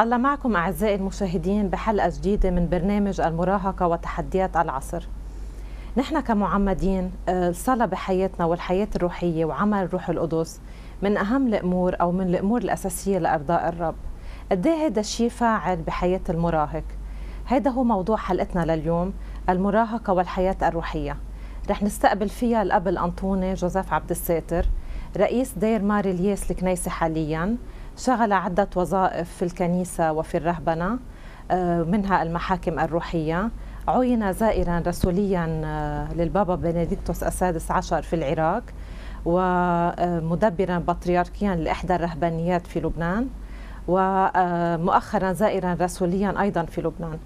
الله معكم أعزائي المشاهدين بحلقة جديدة من برنامج المراهقة وتحديات العصر نحن كمعمدين الصلاة بحياتنا والحياة الروحية وعمل الروح القدس من أهم الأمور أو من الأمور الأساسية لأرضاء الرب قد ايه هذا الشيء فاعل بحياة المراهق هذا هو موضوع حلقتنا لليوم المراهقة والحياة الروحية رح نستقبل فيها الأب الأنطوني جوزيف عبد الساتر رئيس دير ماري الياس الكنيسة حالياً شغل عدة وظائف في الكنيسة وفي الرهبنة آه، منها المحاكم الروحية عين زائرا رسوليا آه، للبابا بنديكتوس السادس عشر في العراق ومدبرا آه، بطريركيا لإحدى الرهبانيات في لبنان ومؤخرا زائرا رسوليا أيضا في لبنان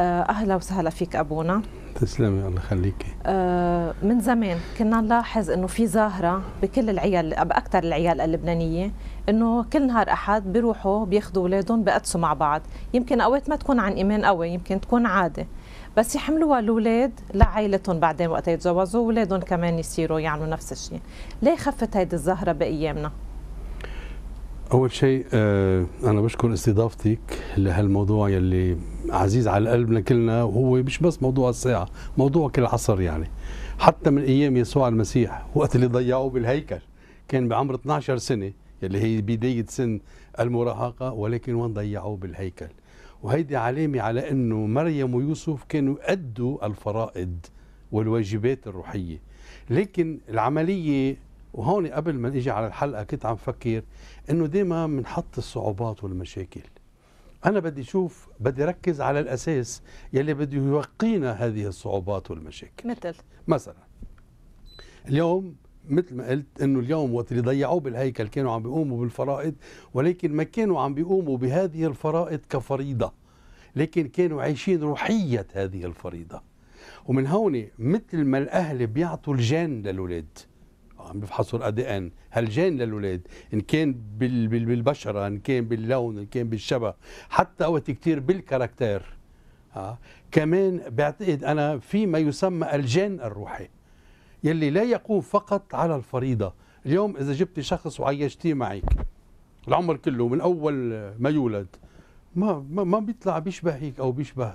آه، اهلا وسهلا فيك ابونا تسلمي الله يخليكي آه من زمان كنا نلاحظ انه في ظاهره بكل العيال باكثر العيال اللبنانيه انه كل نهار احد بيروحوا بياخذوا اولادهم بقدسوا مع بعض يمكن اوقات ما تكون عن ايمان قوي يمكن تكون عاده بس يحملوها الاولاد لعائلتهم بعدين وقت يتجوزوا اولادهم كمان يصيروا يعملوا نفس الشيء ليه خفت هيدي الظاهره بايامنا اول شيء آه، انا بشكر استضافتك لهالموضوع يلي عزيز على قلبنا كلنا وهو مش بس موضوع الساعه موضوع كل عصر يعني حتى من ايام يسوع المسيح وقت اللي ضيعوه بالهيكل كان بعمر 12 سنه يلي هي بدايه سن المراهقه ولكن وين ضيعوه بالهيكل وهيدي علامه على انه مريم ويوسف كانوا ادوا الفرائض والواجبات الروحيه لكن العمليه وهون قبل ما اجي على الحلقه كنت عم فكر انه ديما بنحط الصعوبات والمشاكل انا بدي اشوف بدي ركز على الاساس يلي بده يوقينا هذه الصعوبات والمشاكل مثل مثلا اليوم مثل ما قلت انه اليوم وقت اللي ضيعوه بالهيكل كانوا عم بيقوموا بالفرائض ولكن ما كانوا عم بيقوموا بهذه الفرائض كفريضه لكن كانوا عايشين روحيه هذه الفريضه ومن هون مثل ما الاهل بيعطوا الجان للاولاد عم بفحصوا الادي ان هالجين للولاد ان كان بالبشره ان كان باللون ان كان بالشبه حتى وقت كثير بالكاركتير آه. كمان بعتقد انا في ما يسمى الجين الروحي يلي لا يقوم فقط على الفريضه اليوم اذا جبتي شخص وعيشتيه معك العمر كله من اول ما يولد ما ما, ما بيطلع بيشبهك او بيشبه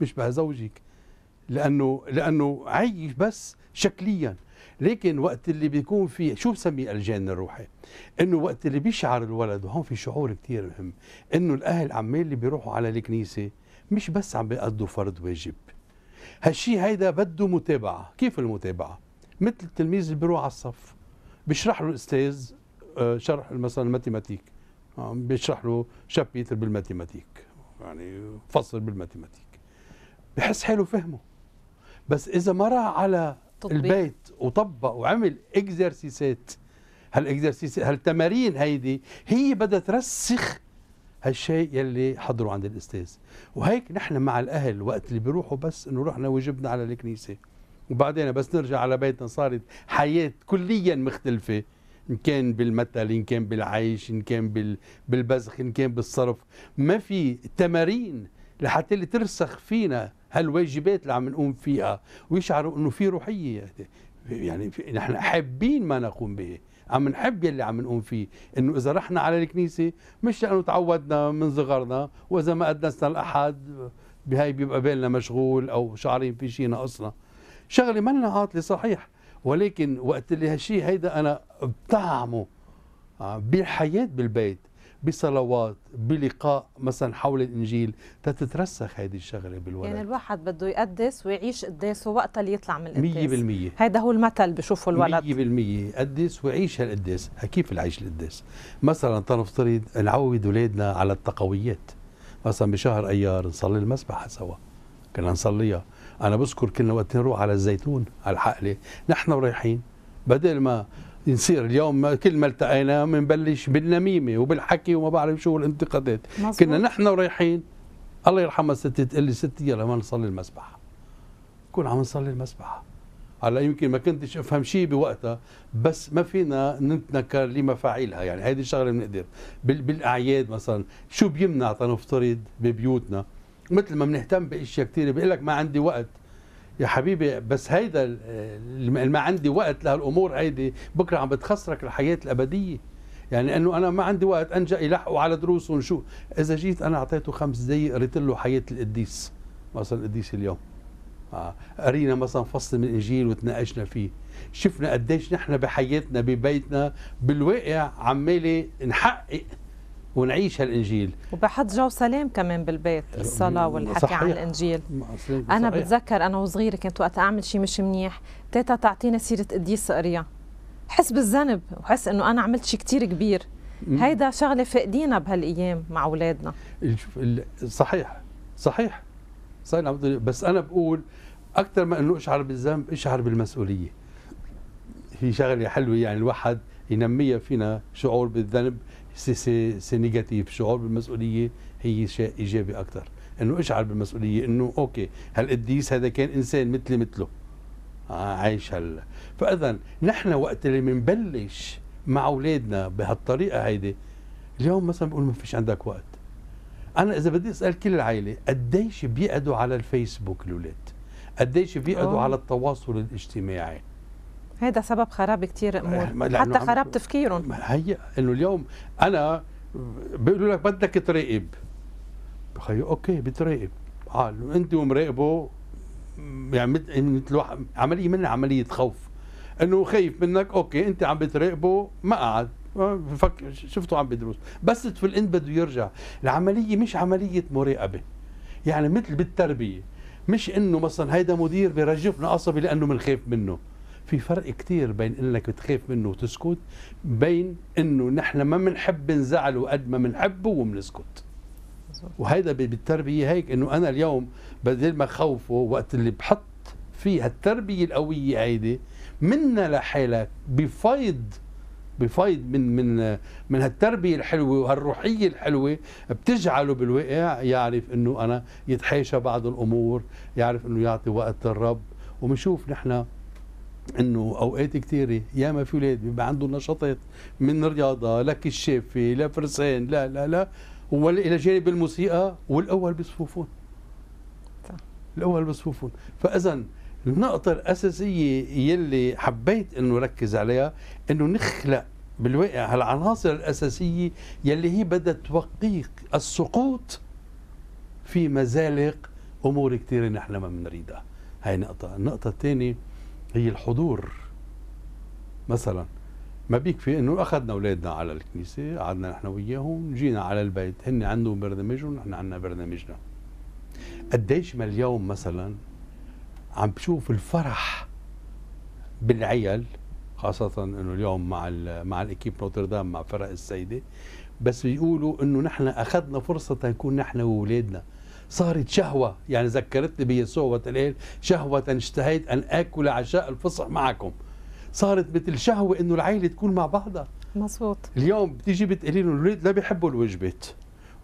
بيشبه زوجك لانه لانه عيش بس شكليا لكن وقت اللي بيكون في شو بسميه الجان الروحي انه وقت اللي بيشعر الولد وهون في شعور كثير مهم انه الاهل عمال اللي بيروحوا على الكنيسه مش بس عم بيقضوا فرض واجب هالشي هيدا بده متابعه كيف المتابعه مثل التلميذ اللي بيروح على الصف بيشرح له الاستاذ آه، شرح مثلا الماتيماتيك آه، بيشرح له شابيتر بالماتيماتيك يعني فصل بالماتيماتيك بحس حاله فهمه بس اذا ما راح على التطبيق البيت وطبق وعمل اكزرسيسات هالاكزرسيس هالتمارين هيدي هي بدها ترسخ هالشيء يلي حضروا عند الاستاذ وهيك نحن مع الاهل وقت اللي بيروحوا بس انه رحنا وجبنا على الكنيسه وبعدين بس نرجع على بيتنا صارت حياه كليا مختلفه ان كان بالمثل ان كان بالعيش ان كان بالبذخ ان كان بالصرف ما في تمارين لحتى اللي ترسخ فينا هالواجبات اللي عم نقوم فيها ويشعروا انه في روحيه يعني نحن حابين ما نقوم به عم نحب يلي عم نقوم فيه انه اذا رحنا على الكنيسه مش لانه تعودنا من صغرنا واذا ما قدسنا الاحد بهاي بيبقى بالنا مشغول او شعرين في شيء ناقصنا شغله لنا عاطله صحيح ولكن وقت اللي هالشيء هيدا انا بطعمه آه، بالحياه بالبيت بصلوات بلقاء مثلا حول الانجيل تترسخ هذه الشغله بالولد يعني الواحد بده يقدس ويعيش قداسه وقتها اللي يطلع من القداس 100% هيدا هو المثل بشوفه الولد 100% قدس وعيش هالقداس كيف العيش القداس مثلا تنفترض نعود اولادنا على التقويات مثلا بشهر ايار نصلي المسبحه سوا كنا نصليها انا بذكر كنا وقت نروح على الزيتون على الحقله نحن رايحين بدل ما نصير اليوم كل ما التقينا بنبلش بالنميمه وبالحكي وما بعرف شو الانتقادات كنا نحن رايحين الله يرحمها ستي تقول لي ستي يلا ما نصلي المسبحه كون عم نصلي المسبحه هلا يمكن ما كنتش افهم شيء بوقتها بس ما فينا نتنكر لمفاعيلها يعني هيدي الشغله بنقدر بالاعياد مثلا شو بيمنع تنفترض ببيوتنا مثل ما بنهتم باشياء كثيره بيقول لك ما عندي وقت يا حبيبي بس هيدا ما عندي وقت لهالامور هيدي بكره عم بتخسرك الحياه الابديه يعني انه انا ما عندي وقت انجا يلحقوا على دروس ونشوف اذا جيت انا اعطيته خمس دقائق قريت له حياه القديس مثلا القديس اليوم آه. قرينا مثلا فصل من الانجيل وتناقشنا فيه شفنا قديش نحن بحياتنا ببيتنا بالواقع عمالي نحقق ونعيش هالانجيل وبحط جو سلام كمان بالبيت الصلاه والحكي صحيح. عن الانجيل انا بتذكر انا وصغيره كنت وقت اعمل شيء مش منيح تيتا تعطينا سيره قديس قريه حس بالذنب وحس انه انا عملت شيء كثير كبير هيدا شغله فاقدينا بهالايام مع اولادنا صحيح صحيح صحيح بس انا بقول اكثر ما انه اشعر بالذنب اشعر بالمسؤوليه في شغله حلوه يعني الواحد ينميها فينا شعور بالذنب سي نيجاتيف شعور بالمسؤوليه هي شيء ايجابي اكثر انه اشعر بالمسؤوليه انه اوكي هالقديس هذا كان انسان مثلي مثله آه، عايش هلا فاذا نحن وقت اللي بنبلش مع اولادنا بهالطريقه هيدي اليوم مثلا بقول ما فيش عندك وقت انا اذا بدي اسال كل العائله قديش بيقعدوا على الفيسبوك الاولاد قديش بيقعدوا آه. على التواصل الاجتماعي هذا سبب خراب كثير آه، امور حتى خراب تفكيرهم هي انه اليوم انا بيقولوا لك بدك تراقب بخي اوكي بتراقب قال آه، انت ومراقبه يعني مثل عمليه منها عمليه خوف انه خايف منك اوكي انت عم بتراقبه ما قعد شفته عم بدروس بس في الاند بده يرجع العمليه مش عمليه مراقبه يعني مثل بالتربيه مش انه مثلا هيدا مدير بيرجفنا قصبي لانه بنخاف منه في فرق كثير بين انك بتخاف منه وتسكت بين انه نحن ما بنحب نزعله قد ما بنحبه وبنسكت وهيدا بالتربيه هيك انه انا اليوم بدل ما خوفه وقت اللي بحط فيه التربيه القويه هيدي منا لحالك بفيض بفيض من من من هالتربيه الحلوه وهالروحيه الحلوه بتجعله بالواقع يعرف انه انا يتحاشى بعض الامور يعرف انه يعطي وقت للرب وبنشوف نحن انه اوقات كثيره ياما في اولاد بيبقى عندهم نشاطات من رياضه لك الشافي لا فرسان لا لا لا ولا الى جانب الموسيقى والاول بصفوفهم الاول بصفوفهم فاذا النقطه الاساسيه يلي حبيت انه ركز عليها انه نخلق بالواقع هالعناصر الاساسيه يلي هي بدها توقيك السقوط في مزالق امور كثيره نحن ما بنريدها هاي نقطه النقطه الثانيه هي الحضور مثلا ما بيكفي انه اخذنا اولادنا على الكنيسه قعدنا نحن وياهم جينا على البيت هن عندهم برنامجهم نحن عندنا برنامجنا قديش ما اليوم مثلا عم بشوف الفرح بالعيال خاصة انه اليوم مع مع الاكيب نوتردام مع فرق السيدة بس يقولوا انه نحن اخذنا فرصة نكون نحن واولادنا صارت شهوة يعني ذكرتني بيسوع وتلال شهوة اشتهيت أن آكل عشاء الفصح معكم صارت مثل شهوة إنه العيلة تكون مع بعضها مصوت اليوم بتيجي بتقولي له الولاد لا بيحبوا الوجبات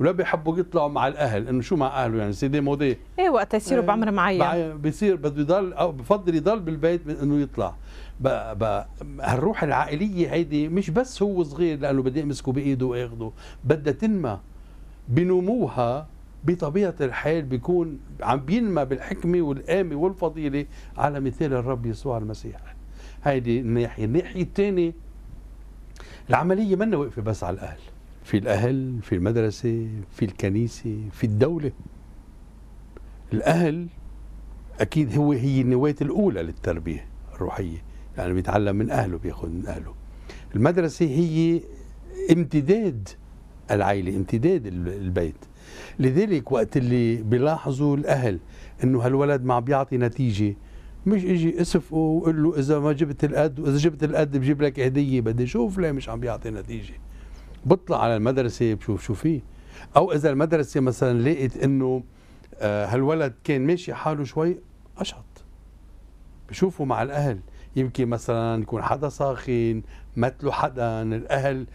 ولا بيحبوا يطلعوا مع الاهل انه شو مع اهله يعني سيدي مودي ايه وقت يصيروا إيه، بعمر معين بصير بده يضل او بفضل يضل بالبيت من انه يطلع بقى بقى هالروح العائليه هيدي مش بس هو صغير لانه بدي امسكه بايده وياخده بدها تنمى بنموها بطبيعة الحال بيكون عم بينمى بالحكمة والقامة والفضيلة على مثال الرب يسوع المسيح هيدي الناحية الناحية الثانية العملية منا واقفة بس على الأهل في الأهل في المدرسة في الكنيسة في الدولة الأهل أكيد هو هي النواة الأولى للتربية الروحية يعني بيتعلم من أهله بياخذ من أهله المدرسة هي امتداد العائلة امتداد البيت لذلك وقت اللي بيلاحظوا الاهل انه هالولد ما عم بيعطي نتيجه مش اجي اسفقه وقول له اذا ما جبت القد واذا جبت القد بجيب لك هديه بدي اشوف ليه مش عم بيعطي نتيجه بطلع على المدرسه بشوف شو فيه او اذا المدرسه مثلا لقيت انه آه، هالولد كان ماشي حاله شوي اشط بشوفه مع الاهل يمكن مثلا يكون حدا ساخن مثله حدا الاهل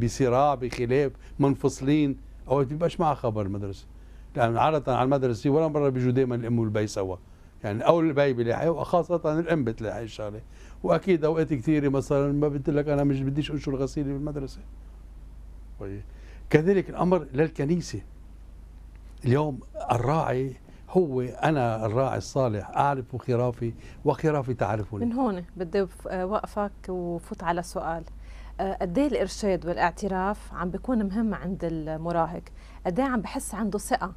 بصراع بخلاف منفصلين هو ما مع خبر المدرسه يعني عاده على المدرسه ولا مره بيجوا دائما الام والبي سوا يعني او البي بيلاحقها وخاصه الام بتلاحق الشغله واكيد اوقات كثيره مثلا ما قلت لك انا مش بديش انشر غسيلة بالمدرسه طيب. كذلك الامر للكنيسه اليوم الراعي هو انا الراعي الصالح اعرف خرافي وخرافي تعرفني من هون بدي اوقفك وفوت على سؤال آه، قد ايه الارشاد والاعتراف عم بيكون مهم عند المراهق قد ايه عم بحس عنده ثقه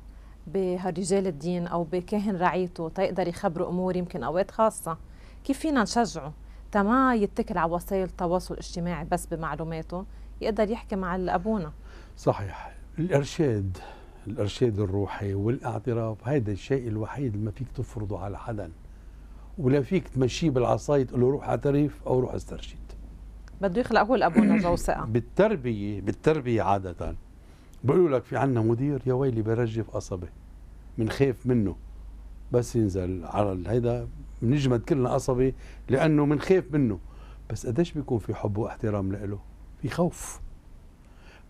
بهالرجال الدين او بكاهن رعيته تيقدر يخبره امور يمكن اوقات خاصه كيف فينا نشجعه تا ما يتكل على وسائل التواصل الاجتماعي بس بمعلوماته يقدر يحكي مع الابونا صحيح الارشاد الارشاد الروحي والاعتراف هيدا الشيء الوحيد اللي ما فيك تفرضه على حدا ولا فيك تمشيه بالعصايه تقول له روح اعترف او روح استرشد بده يخلق هو الابونا والنظره والثقه بالتربيه بالتربيه عاده بقولوا لك في عندنا مدير يا ويلي برجف قصبه بنخاف من منه بس ينزل على هيدا بنجمد كلنا قصبه لانه بنخاف من منه بس قديش بيكون في حب واحترام له في خوف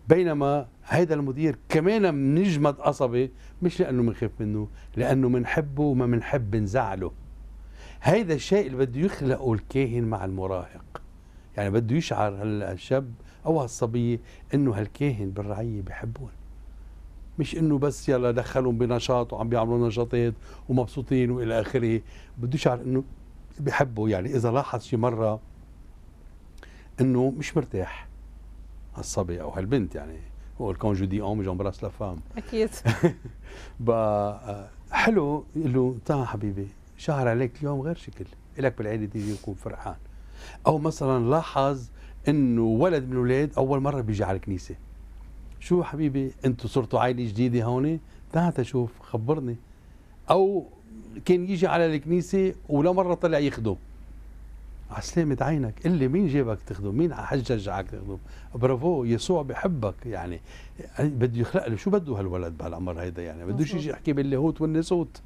بينما هيدا المدير كمان بنجمد قصبه مش لانه بنخاف منه لانه بنحبه وما بنحب نزعله هيدا الشيء اللي بده يخلقه الكاهن مع المراهق يعني بده يشعر هالشاب او هالصبيه انه هالكاهن بالرعيه بحبهم مش انه بس يلا دخلهم بنشاط وعم بيعملوا نشاطات ومبسوطين والى اخره بده يشعر انه بحبه يعني اذا لاحظ شي مره انه مش مرتاح هالصبي او هالبنت يعني هو كون جو دي اون جومبراس لا فام اكيد حلو يقول له انتهى حبيبي شهر عليك اليوم غير شكل لك بالعيد تيجي تكون فرحان او مثلا لاحظ انه ولد من الاولاد اول مره بيجي على الكنيسه شو حبيبي انتم صرتوا عائله جديده هون تعال تشوف خبرني او كان يجي على الكنيسه ولا مره طلع يخدم على سلامة عينك لي مين جابك تخدم مين حشجعك تخدم برافو يسوع بحبك يعني. يعني بده يخلق له شو بده هالولد بهالعمر هيدا يعني بده يجي يحكي باللاهوت والناسوت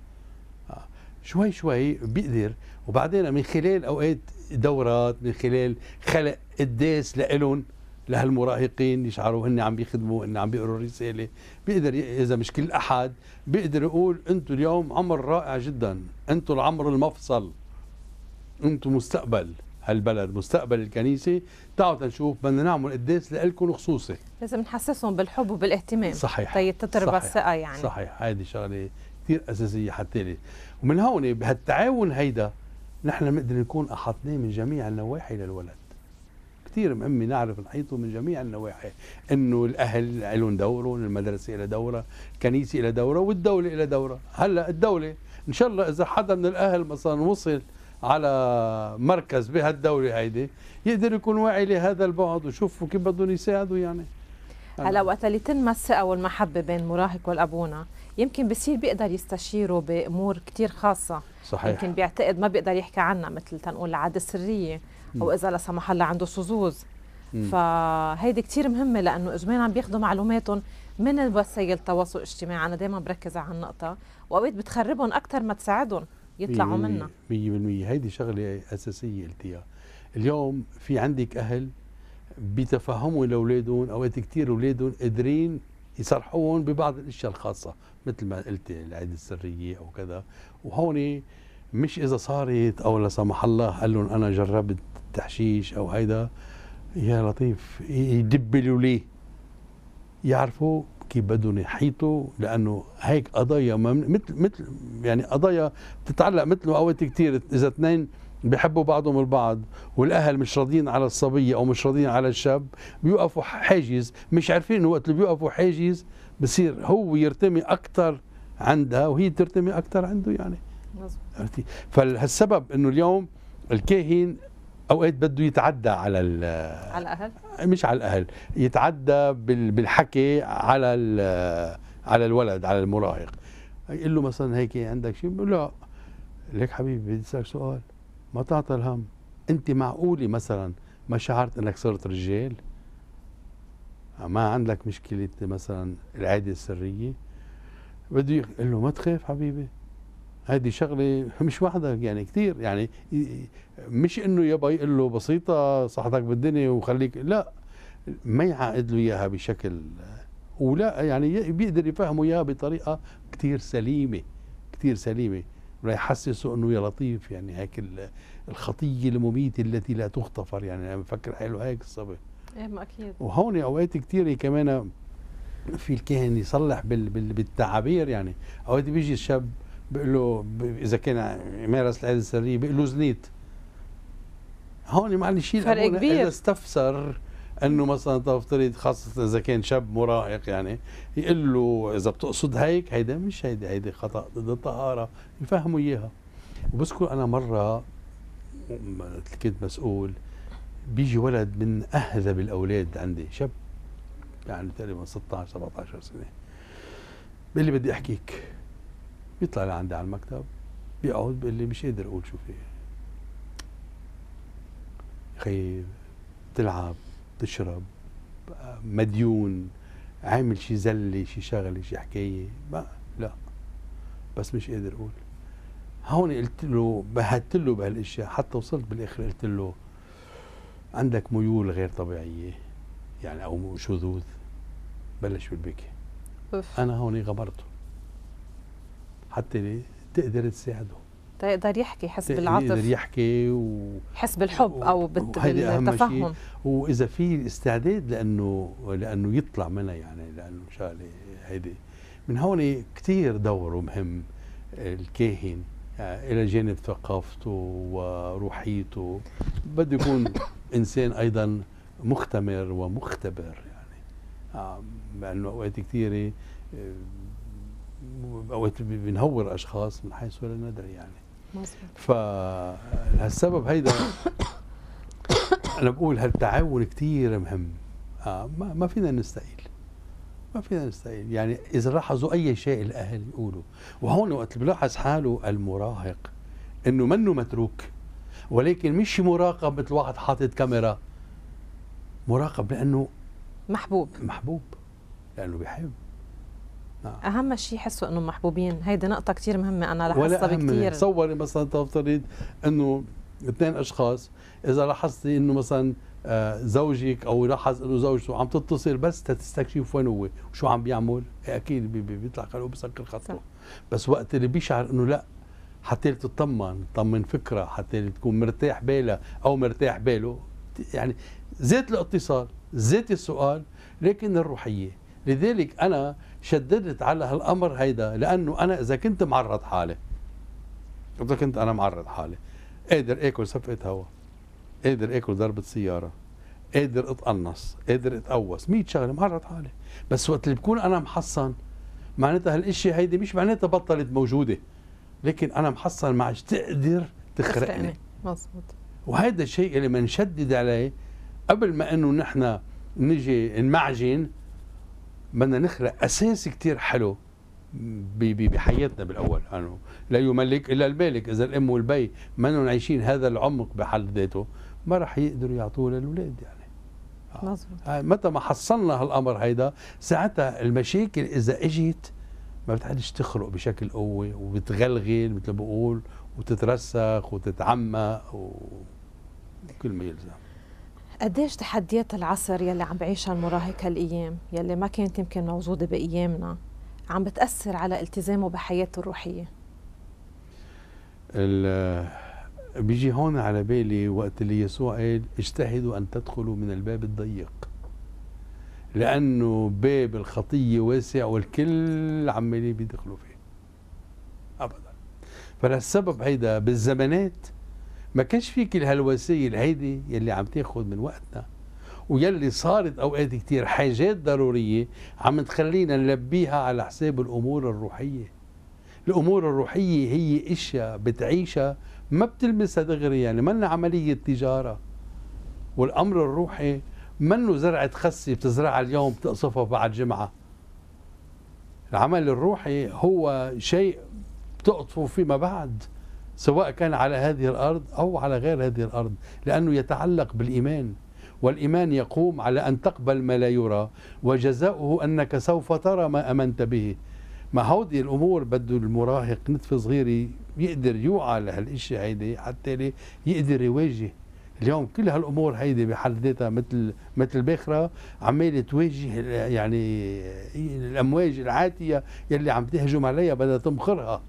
شوي شوي بيقدر وبعدين من خلال اوقات دورات من خلال خلق قداس لإلهم لهالمراهقين يشعروا هن عم بيخدموا هن عم بيقروا رساله بيقدر اذا مش كل احد بيقدر يقول انتم اليوم عمر رائع جدا انتم العمر المفصل انتم مستقبل هالبلد مستقبل الكنيسه تعالوا تنشوف بدنا نعمل قداس لكم خصوصي لازم نحسسهم بالحب وبالاهتمام صحيح طيب تتربى الثقه يعني صحيح هذه شغله كثير اساسيه حتى لي ومن هون بهالتعاون هيدا نحن بنقدر نكون احطناه من جميع النواحي للولد كثير مهمه نعرف نحيطه من جميع النواحي انه الاهل لهم دورهم المدرسه لها دورها الكنيسه لها دورها والدوله لها دورها هلا الدوله ان شاء الله اذا حدا من الاهل مثلا وصل على مركز بهالدوله هيدي يقدر يكون واعي لهذا البعد ويشوفوا كيف بدهم يساعدوا يعني هلا وقت اللي تنمى الثقه والمحبه بين مراهق والابونا يمكن بصير بيقدر يستشيره بامور كثير خاصه صحيح يمكن بيعتقد ما بيقدر يحكي عنها مثل تنقول العاده السريه او اذا لا سمح الله عنده شذوذ فهيدي كثير مهمه لانه اجمالا عم بياخذوا معلوماتهم من وسائل التواصل الاجتماعي انا دائما بركز على النقطه واوقات بتخربهم اكثر ما تساعدهم يطلعوا منها 100% هيدي شغله اساسيه قلتيها اليوم في عندك اهل بتفهموا لاولادهم اوقات كثير اولادهم قادرين يصرحون ببعض الاشياء الخاصه مثل ما قلت العيد السريه او كذا وهون مش اذا صارت او لا سمح الله قال لهم انا جربت تحشيش او هيدا يا لطيف يدبلوا لي يعرفوا كيف بدهم يحيطوا لانه هيك قضايا مثل مثل يعني قضايا بتتعلق مثل اوقات كثير اذا اثنين بحبوا بعضهم البعض والاهل مش راضيين على الصبيه او مش راضيين على الشاب بيوقفوا حاجز مش عارفين وقت اللي بيوقفوا حاجز بصير هو يرتمي اكثر عندها وهي ترتمي اكثر عنده يعني مظبوط فالسبب انه اليوم الكاهن اوقات بده يتعدى على على الاهل مش على الاهل يتعدى بالحكي على على الولد على المراهق يقول له مثلا هيك عندك شيء لا ليك حبيبي بدي اسالك سؤال ما تعطى الهم انت معقولة مثلا ما شعرت انك صرت رجال ما عندك مشكلة مثلا العادة السرية بده يقول له ما تخاف حبيبي هذه شغلة مش وحدك يعني كثير يعني مش انه يبا يقول له بسيطة صحتك بالدنيا وخليك لا ما يعقد له اياها بشكل ولا يعني بيقدر يفهمه اياها بطريقة كثير سليمة كثير سليمة يحسسه انه يا لطيف يعني هيك الخطيه المميته التي لا تغتفر يعني انا بفكر حاله هيك الصبي ايه ما اكيد وهون اوقات كثير كمان في الكاهن يصلح بال بال بالتعابير يعني اوقات بيجي الشاب بيقول له اذا كان يمارس العاده السريه بيقول له زنيت هون معلش فرق كبير اذا استفسر انه مثلا تفترض خاصه اذا كان شاب مراهق يعني يقول له اذا بتقصد هيك هيدا مش هيدي هيدي خطا ضد الطهاره يفهموا اياها وبذكر انا مره كنت مسؤول بيجي ولد من اهذب الاولاد عندي شاب يعني تقريبا 16 17 سنه بيقول لي بدي احكيك بيطلع لعندي على المكتب بيقعد بيقول لي مش قادر اقول شو في اخي بتلعب تشرب مديون عامل شي زله شي شغله شي حكايه ما لا بس مش قادر اقول هون قلت له بهدت له بهالاشياء حتى وصلت بالاخر قلت له عندك ميول غير طبيعيه يعني او شذوذ بلش بالبكي انا هون غبرته حتى تقدر تساعده تقدر يحكي يحس بالعاطفه يقدر يحكي و... يحس بالحب او بت... بالتفهم واذا في استعداد لانه لانه يطلع منها يعني لانه شغله هيدي من هون كثير دوره مهم الكاهن آه، الى جانب ثقافته وروحيته بده يكون انسان ايضا مختمر ومختبر يعني لانه اوقات كثيره آه، اوقات بنهور اشخاص من حيث لا ندري يعني فالسبب هيدا انا بقول هالتعاون كثير مهم آه ما, ما فينا نستقيل ما فينا نستقيل يعني اذا لاحظوا اي شيء الاهل يقولوا وهون وقت بلاحظ حاله المراهق انه منه متروك ولكن مش مراقب مثل واحد حاطط كاميرا مراقب لانه محبوب محبوب لانه بيحب نعم. اهم شيء يحسوا انهم محبوبين هيدي نقطه كثير مهمه انا لاحظتها كثير تصوري مثلا تفترض انه اثنين اشخاص اذا لاحظتي انه مثلا آه، زوجك او لاحظ انه زوجته عم تتصل بس تستكشف وين هو وشو عم بيعمل إيه اكيد بيطلع قلبه بسكر خطره بس وقت اللي بيشعر انه لا حتى تطمن تطمن فكره حتى تكون مرتاح بالها او مرتاح باله يعني زيت الاتصال زيت السؤال لكن الروحيه لذلك انا شددت على هالامر هيدا لانه انا اذا كنت معرض حالي اذا كنت انا معرض حالي قادر اكل صفقه هواء قادر اكل ضربه سياره قادر اتقنص قادر اتقوس 100 شغله معرض حالي بس وقت اللي بكون انا محصن معناتها هالاشي هيدي مش معناتها بطلت موجوده لكن انا محصن ما عادش تقدر تخرقني مظبوط وهذا الشيء اللي بنشدد عليه قبل ما انه نحن نجي نمعجن بدنا نخلق اساس كتير حلو بحياتنا بالاول انه يعني لا يملك الا المالك اذا الام والبي منهم عايشين هذا العمق بحد ذاته ما راح يقدروا يعطوه للاولاد يعني آه. مظبوط آه، متى ما حصلنا هالامر هيدا ساعتها المشاكل اذا اجت ما بتعدش تخرق بشكل قوي وبتغلغل مثل ما بقول وتترسخ وتتعمق وكل ما يلزم قديش تحديات العصر يلي عم بعيشها المراهق هالايام يلي ما كانت يمكن موجوده بايامنا عم بتاثر على التزامه بحياته الروحيه بيجي هون على بالي وقت اللي يسوع قال اجتهدوا ان تدخلوا من الباب الضيق لانه باب الخطيه واسع والكل عمالين بيدخلوا فيه ابدا فلهالسبب هيدا بالزمانات ما كانش فيك الهلوسية الهيدي يلي عم تاخذ من وقتنا ويلي صارت أوقات كثير حاجات ضرورية عم تخلينا نلبيها على حساب الأمور الروحية الأمور الروحية هي إشياء بتعيشها ما بتلمسها دغري يعني منا عملية تجارة والأمر الروحي منه زرعة خسي بتزرعها اليوم بتقصفها بعد جمعة العمل الروحي هو شيء بتقطفه فيما بعد سواء كان على هذه الأرض أو على غير هذه الأرض لأنه يتعلق بالإيمان والإيمان يقوم على أن تقبل ما لا يرى وجزاؤه أنك سوف ترى ما أمنت به مع هودي الأمور بده المراهق نتف صغيري يقدر يوعى لهالاشي هيدي حتى يقدر يواجه اليوم كل هالامور هيدي بحد ذاتها مثل مثل باخره عماله تواجه يعني الامواج العاتيه يلي عم تهجم عليها بدها تمخرها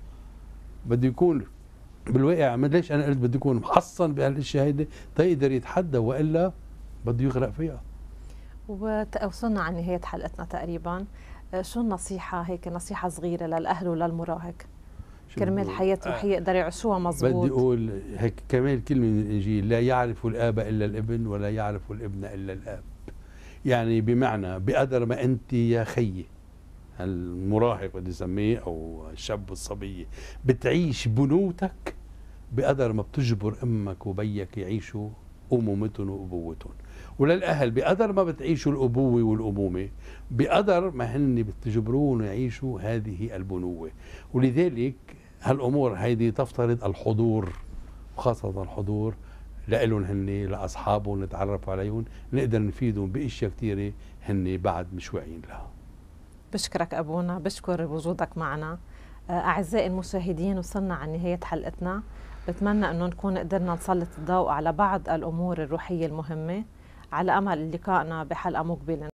بده يكون بالواقع ليش انا قلت بده يكون محصن بهالاشياء هيدي تيقدر يتحدى والا بده يغرق فيها ووصلنا على نهايه حلقتنا تقريبا آه، شو النصيحه هيك نصيحه صغيره للاهل وللمراهق كرمال حياته رح آه. يقدر يعيشوها مزبوط بدي اقول هيك كمان كلمه من الانجيل لا يعرف الاب الا الابن ولا يعرف الابن الا الاب يعني بمعنى بقدر ما انت يا خيي المراهق بدي اسميه او الشاب الصبيه بتعيش بنوتك بقدر ما بتجبر امك وبيك يعيشوا امومتهم وابوتهم وللاهل بقدر ما بتعيشوا الابوه والامومه بقدر ما هن بتجبرون يعيشوا هذه البنوه ولذلك هالامور هيدي تفترض الحضور وخاصه الحضور لإلهم هن لاصحابهم نتعرف عليهم نقدر نفيدهم باشياء كثيره هن بعد مش واعيين لها بشكرك أبونا بشكر وجودك معنا آه، أعزائي المشاهدين وصلنا على نهاية حلقتنا بتمنى أنه نكون قدرنا نسلط الضوء على بعض الأمور الروحية المهمة على أمل لقائنا بحلقة مقبلة